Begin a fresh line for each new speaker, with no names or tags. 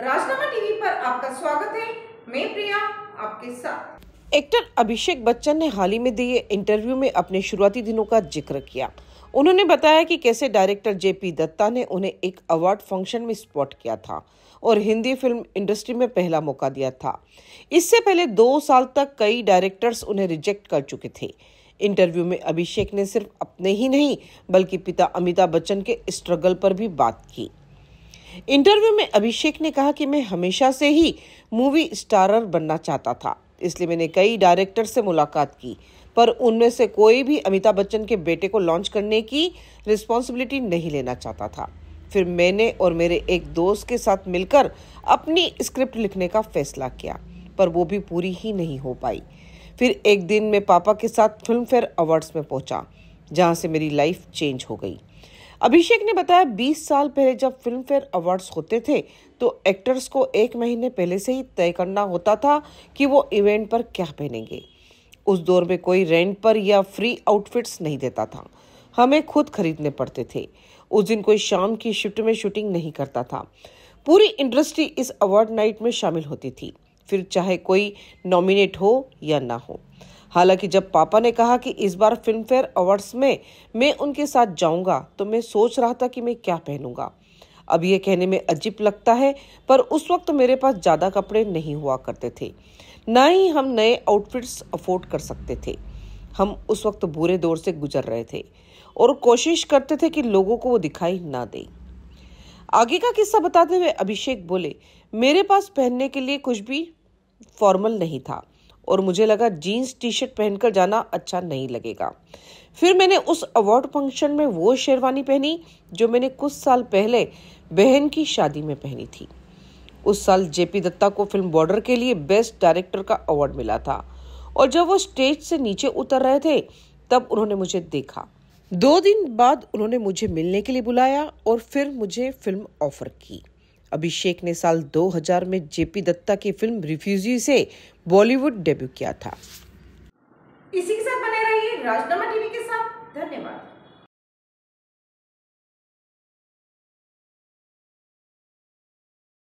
राजनामा TV पर आपका स्वागत है मैं प्रिया आपके साथ एक्टर अभिषेक बच्चन ने हाल ही में दिए इंटरव्यू में अपने शुरुआती दिनों का जिक्र किया उन्होंने बताया कि कैसे डायरेक्टर जेपी दत्ता ने उन्हें एक अवार्ड फंक्शन में स्पॉट किया था और हिंदी फिल्म इंडस्ट्री में पहला मौका दिया था इससे पहले दो साल तक कई डायरेक्टर्स उन्हें रिजेक्ट कर चुके थे इंटरव्यू में अभिषेक ने सिर्फ अपने ही नहीं बल्कि पिता अमिताभ बच्चन के स्ट्रगल पर भी बात की इंटरव्यू में अभिषेक ने कहा कि मैं हमेशा से ही मूवी स्टारर बनना चाहता था इसलिए मैंने कई डायरेक्टर से मुलाकात की पर उनमें से कोई भी अमिताभ बच्चन के बेटे को लॉन्च करने की रिस्पॉन्सिबिलिटी नहीं लेना चाहता था फिर मैंने और मेरे एक दोस्त के साथ मिलकर अपनी स्क्रिप्ट लिखने का फैसला किया पर वो भी पूरी ही नहीं हो पाई फिर एक दिन मैं पापा के साथ फिल्म फेयर अवार्ड्स में पहुंचा जहां से मेरी लाइफ चेंज हो गई अभिषेक ने बताया 20 साल पहले जब फिल्म फेयर अवार्ड्स होते थे तो एक्टर्स को एक महीने पहले से ही तय करना होता था कि वो इवेंट पर क्या पहनेंगे उस दौर में कोई रेंट पर या फ्री आउटफिट्स नहीं देता था हमें खुद खरीदने पड़ते थे उस दिन कोई शाम की शिफ्ट में शूटिंग नहीं करता था पूरी इंडस्ट्री इस अवार्ड नाइट में शामिल होती थी फिर चाहे कोई नॉमिनेट हो या ना हो हालांकि जब पापा ने कहा कि इस बार फिल्म फेयर अवार्ड्स में मैं उनके साथ जाऊंगा तो मैं सोच रहा था कि मैं क्या पहनूंगा अब यह कहने में अजीब लगता है पर उस वक्त मेरे पास ज़्यादा कपड़े नहीं हुआ करते थे ना ही हम नए आउटफिट्स अफोर्ड कर सकते थे हम उस वक्त बुरे दौर से गुजर रहे थे और कोशिश करते थे कि लोगों को वो दिखाई ना दे आगे का किस्सा बताते हुए अभिषेक बोले मेरे पास पहनने के लिए कुछ भी फॉर्मल नहीं था और मुझे लगा जीन्स टी शर्ट पहनकर जाना अच्छा नहीं लगेगा फिर मैंने उस अवार्ड फंक्शन में वो शेरवानी पहनी जो मैंने कुछ साल पहले बहन की शादी में पहनी थी उस साल जेपी दत्ता को फिल्म बॉर्डर के लिए बेस्ट डायरेक्टर का अवार्ड मिला था और जब वो स्टेज से नीचे उतर रहे थे तब उन्होंने मुझे देखा दो दिन बाद उन्होंने मुझे मिलने के लिए बुलाया और फिर मुझे फिल्म ऑफर की अभिषेक ने साल 2000 में जेपी दत्ता की फिल्म रिफ्यूजी से बॉलीवुड डेब्यू किया था इसी के साथ बने रहिए राजनामा टीवी के साथ धन्यवाद